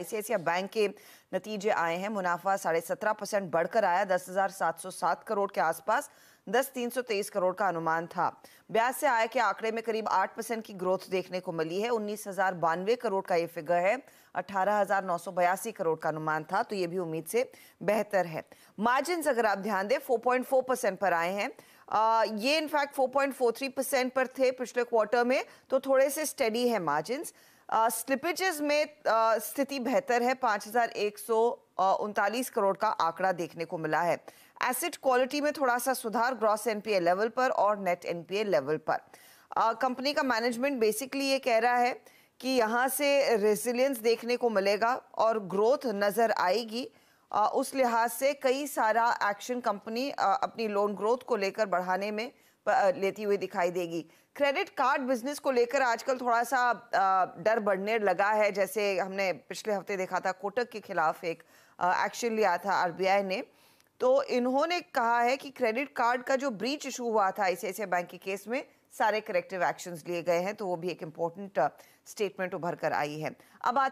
ICICI bank के नतीजे आए हैं मुनाफा साढ़े सत्रह परसेंट बढ़कर आया दस हजार सात सौ सात करोड़ के आसपास दस तीन सौ तेईस करोड़ का अनुमान था ब्याज से आय के आंकड़े में करीब आठ परसेंट की ग्रोथ देखने को मिली है उन्नीस हजार बानवे करोड़ का ये फिगर है अठारह हजार नौ सौ बयासी करोड़ का अनुमान था तो ये भी उम्मीद से बेहतर है मार्जिन अगर आप ध्यान दें फोर पॉइंट फोर परसेंट पर आए हैं आ, ये in fact four point four three percent पर थे पिछले क्वार्टर में तो थोड़े से स्टडी है मार्जिन स्लिपेजेस में स्थिति बेहतर है पाँच हजार एक सौ उनतालीस करोड़ का आंकड़ा देखने को मिला है एसिड क्वालिटी में थोड़ा सा सुधार ग्रॉस एनपीए लेवल पर और नेट एनपीए लेवल पर कंपनी का मैनेजमेंट बेसिकली ये कह रहा है कि यहाँ से रेजिलियंस देखने को मिलेगा और ग्रोथ नज़र आएगी उस लिहाज से कई सारा एक्शन कंपनी अपनी लोन ग्रोथ को लेकर बढ़ाने में लेती हुई दिखाई देगी क्रेडिट कार्ड बिजनेस को लेकर आजकल थोड़ा सा डर बढ़ने लगा है जैसे हमने पिछले हफ्ते देखा था कोटक के खिलाफ एक एक्शन लिया था आरबीआई ने तो इन्होंने कहा है कि क्रेडिट कार्ड का जो ब्रीच इशू हुआ था ऐसे बैंक के केस में सारे करेक्टिव एक्शंस लिए गए हैं तो वो भी एक इम्पोर्टेंट स्टेटमेंट उभर कर आई है अब